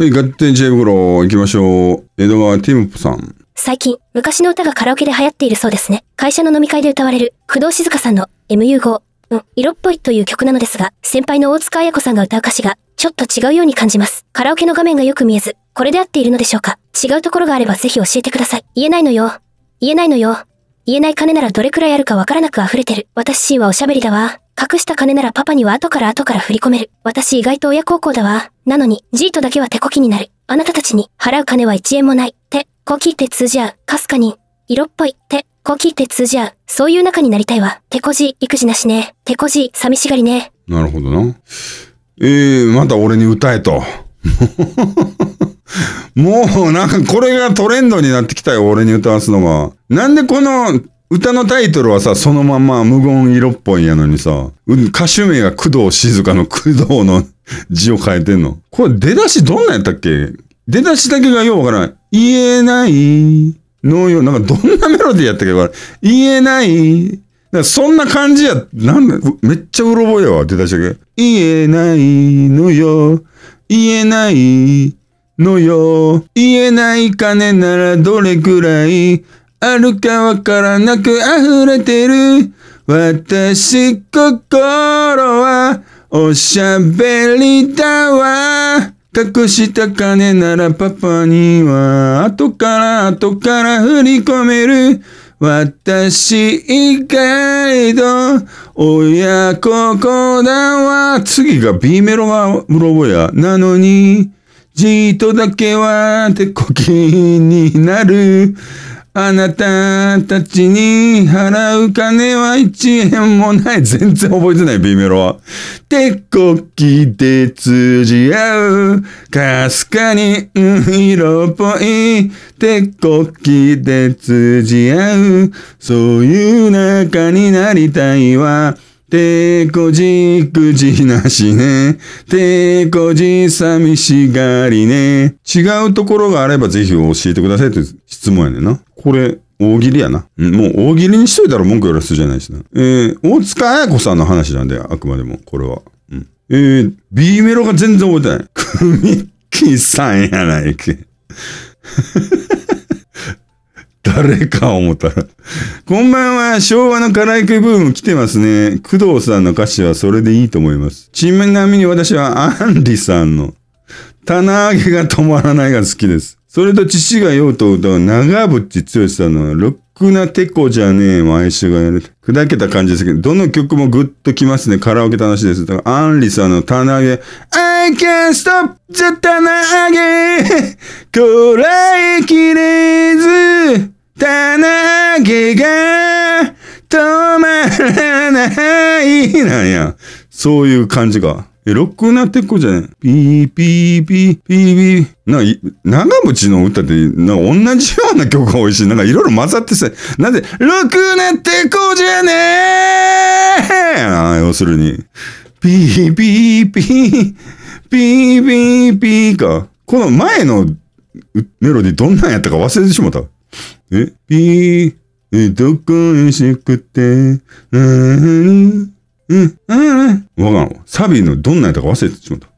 はい、ガッテンブロー行きましょう。江戸川ティムポさん。最近、昔の歌がカラオケで流行っているそうですね。会社の飲み会で歌われる、工藤静香さんの MU5、の色っぽいという曲なのですが、先輩の大塚彩子さんが歌う歌詞が、ちょっと違うように感じます。カラオケの画面がよく見えず、これで合っているのでしょうか違うところがあればぜひ教えてください。言えないのよ。言えないのよ。言えない金ならどれくらいあるかわからなく溢れてる。私はおしゃべりだわ。隠した金ならパパには後から後から振り込める。私意外と親孝行だわ。なのに、ジートだけは手こきになる。あなたたちに払う金は一円もない。手、こきって通じ合う。かすかに、色っぽい。手、こきって通じ合う。そういう仲になりたいわ。手こじ、育児なしね。手こじ、寂しがりね。なるほどな。えー、また俺に歌えと。もうなんかこれがトレンドになってきたよ、俺に歌わすのが。なんでこの歌のタイトルはさ、そのまま無言色っぽいんやのにさ、歌手名が工藤静香の工藤の字を変えてんの。これ出だしどんなんやったっけ出だしだけがようわからん。言えないのよ。なんかどんなメロディーやったっけこれ。言えない。そんな感じや。なんめっちゃうろ覚えやわ、出だしだけ。言えないのよ。言えないのよ。言えない金ならどれくらいあるかわからなく溢れてる。私心はおしゃべりだわ。隠した金ならパパには、後から後から振り込める。私以外の親子だわ。次が B メロはうろぼなのに、じっとだけは手こきになる。あなたたちに払う金は一円もない。全然覚えてない、B メロは。手こきで通じ合う。かすかに、うん、色っぽい。手こきで通じ合う。そういう仲になりたいわ。てこじくじなしね。てこじ寂しがりね。違うところがあればぜひ教えてくださいって質問やねんな。これ、大喜利やな。もう大喜利にしといたら文句言われすじゃないしな。えー、大塚彩子さんの話なんだよ。あくまでも、これは。うん。えー、B メロが全然覚えてない。くみっきーさんやないけ。誰か思ったらこんばんは、昭和のカラエケブーム来てますね。工藤さんの歌詞はそれでいいと思います。ちなみに私はアンリさんの棚上げが止まらないが好きです。それと父がようと歌う長渕剛さんのロッックなテコじゃねえ、毎週がやる。砕けた感じですけど、どの曲もグッときますね。カラオケ楽しいです。だからアンリさんの棚上げ。I can't stop the 棚上げ。こらえきれず、棚上げが止まらない。なんや。そういう感じか。え、ロックなってっこじゃねピーピーピーピーピー。な長渕の歌って、な同じような曲が多いし、なんかいろいろ混ざってさ、なんで、ロックなってこじゃねえ要するに。ピーピーピー、ピーピーピーか。この前のメロディどんなんやったか忘れてしまった。えピー、え、どこへしくて、なーにうん、うん、うん。わかんサビのどんなやったか忘れてしまった。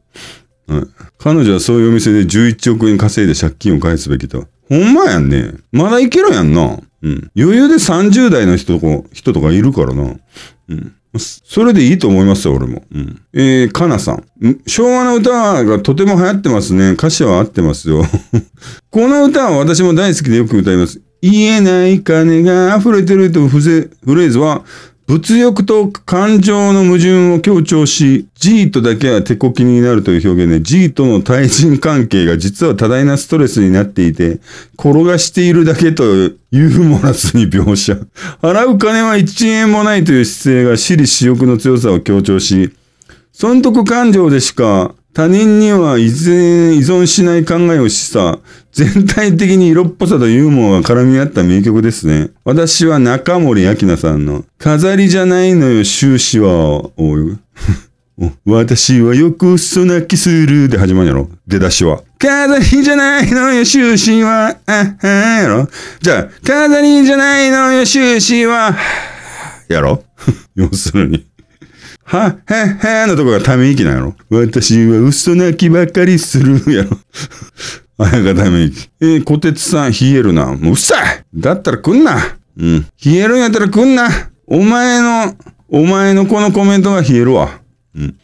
うん、彼女はそういうお店で11億円稼いで借金を返すべきと。ほんまやんね。まだいけるやんな。うん。余裕で30代の人と人とかいるからな。うん。それでいいと思いますよ、俺も。うん。えー、かなさん。昭和の歌がとても流行ってますね。歌詞は合ってますよ。この歌は私も大好きでよく歌います。言えない金が溢れてるとフレーズは物欲と感情の矛盾を強調し、G とだけは手こきになるという表現で、G との対人関係が実は多大なストレスになっていて、転がしているだけとユーモラスに描写。払う金は1円もないという姿勢が私利私欲の強さを強調し、損得感情でしか他人には依然依存しない考えをしさ、全体的に色っぽさとユーモアが絡み合った名曲ですね。私は中森明菜さんの、飾りじゃないのよ、終始は、お 私はよく嘘泣きするで始まるやろ出だしは。飾りじゃないのよ、終始は、あはやろじゃあ、飾りじゃないのよ、終始は、やろ 要するに。は、へ、へのとこがため息なんやろ。私は嘘泣きばっかりするやろ。あやがため息。えー、小鉄さん、冷えるな。もううっさいだったら来んな。うん。冷えるんやったら来んな。お前の、お前のこのコメントが冷えるわ。うん。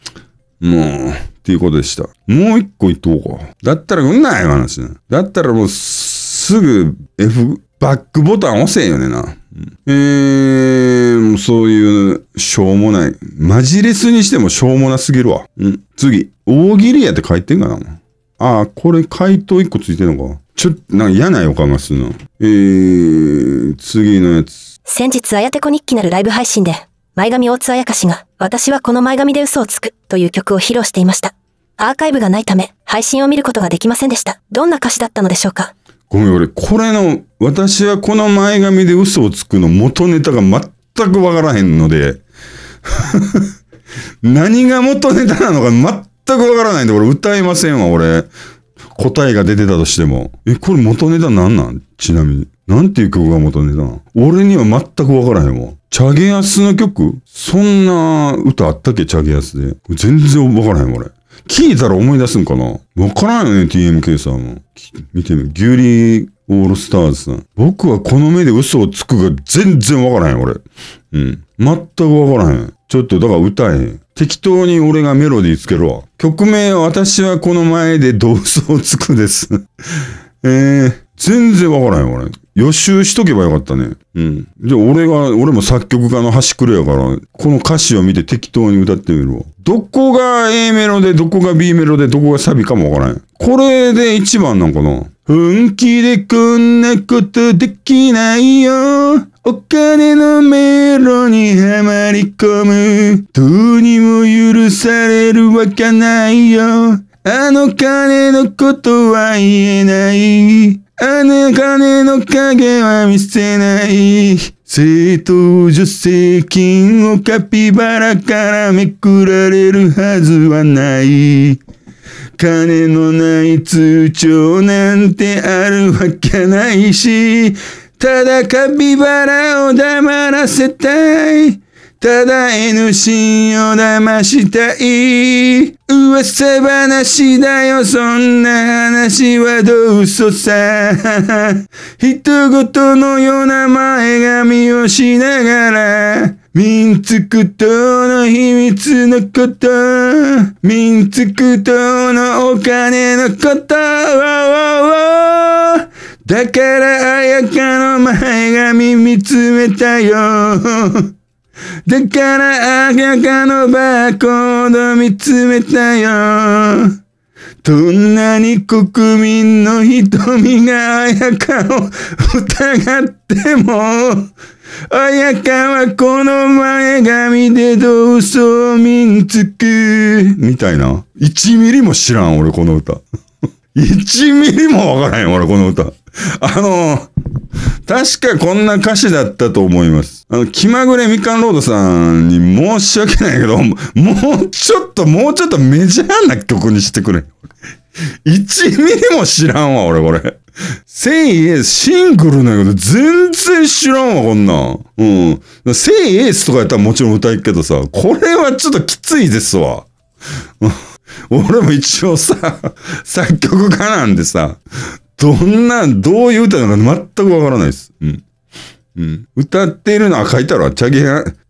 もう、っていうことでした。もう一個言っとこうか。だったら来んなよ、話ね。だったらもう、すぐ F、バックボタン押せんよねな。えー、そういう、しょうもない。マジレスにしてもしょうもなすぎるわ。うん。次。大喜利やって書いてんかなああ、これ回答1個ついてんのか。ちょっと、なんか嫌な予感がするな。えー、次のやつ。先日、あやてこ日記なるライブ配信で、前髪大津や香氏が、私はこの前髪で嘘をつく、という曲を披露していました。アーカイブがないため、配信を見ることができませんでした。どんな歌詞だったのでしょうかごめん、俺、これの、私はこの前髪で嘘をつくの元ネタが全くわからへんので 何が元ネタなのか全くわからないんで、俺歌えませんわ、俺。答えが出てたとしても。え、これ元ネタなんなんちなみに。なんていう曲が元ネタな俺には全くわからへんわ。チャゲアスの曲そんな歌あったっけチャゲアスで。全然わからへん、俺。聞いたら思い出すんかなわからんよね、TMK さんも。見てみる。ギュリー・オールスターズさん。僕はこの目で嘘をつくが全然わからへん、俺。うん。全くわからへん。ちょっと、だから歌えへん。適当に俺がメロディーつけるわ。曲名は私はこの前で同窓つくです。えー、全然わからへん、俺。予習しとけばよかったね。うん。じゃあ俺が、俺も作曲家の端くれやから、この歌詞を見て適当に歌ってみるわ。どこが A メロで、どこが B メロで、どこがサビかもわからん。これで一番なんかな。本気でこんなことできないよ。お金の迷路にはまり込む。どうにも許されるわけないよ。あの金のことは言えない。あの金の影は見せない。正当助成金をカピバラからめくられるはずはない。金のない通帳なんてあるわけないし、ただカピバラを黙らせたい。ただ n んを騙したい。噂話だよ、そんな話はどうそさ。人ごとのような前髪をしながら、ミンツク島の秘密のこと、ミンツク島のお金のこと、だからあやかの前髪見つめたよ。だから赤かのバーコード見つめたよ。どんなに国民の瞳が綾香を疑っても、綾香はこの前髪で同窓民つく。みたいな。1ミリも知らん、俺この歌。1ミリもわからへん、俺、この歌。あのー、確かこんな歌詞だったと思います。あの、気まぐれみかんロードさんに申し訳ないけど、もうちょっと、もうちょっとメジャーな曲にしてくれ。1ミリも知らんわ、俺、これ。セイエース、シングルなやけど、全然知らんわ、こんなん。うん。セイエースとかやったらもちろん歌いけどさ、これはちょっときついですわ。俺も一応さ、作曲家なんでさ、どんな、どういう歌なのか全くわからないです。うん。うん。歌っているのは書いたら、チャゲ、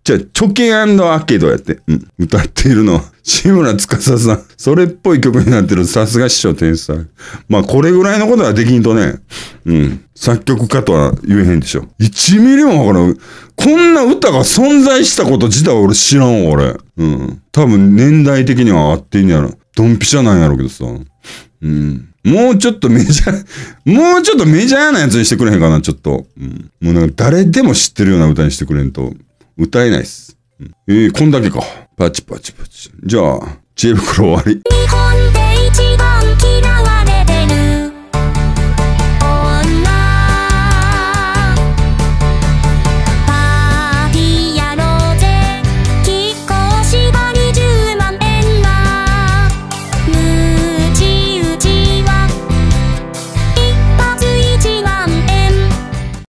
じゃあ、チョキアンドアーケードやって、うん、歌っているのは、志村司さん。それっぽい曲になってる。さすが師匠天才。まあ、これぐらいのことはできんとね、うん、作曲家とは言えへんでしょ。1ミリもわからん。こんな歌が存在したこと自体俺知らんわ、俺。うん。多分年代的には合ってんやろ。ドンピシャなんやろうけどさ。うん。もうちょっとメジャー、もうちょっとメジャーなやつにしてくれへんかな、ちょっと。うん、もうなんか誰でも知ってるような歌にしてくれんと。歌えないっす。うん、えー、こんだけか。パチパチパチ。じゃあ、知恵袋終わり。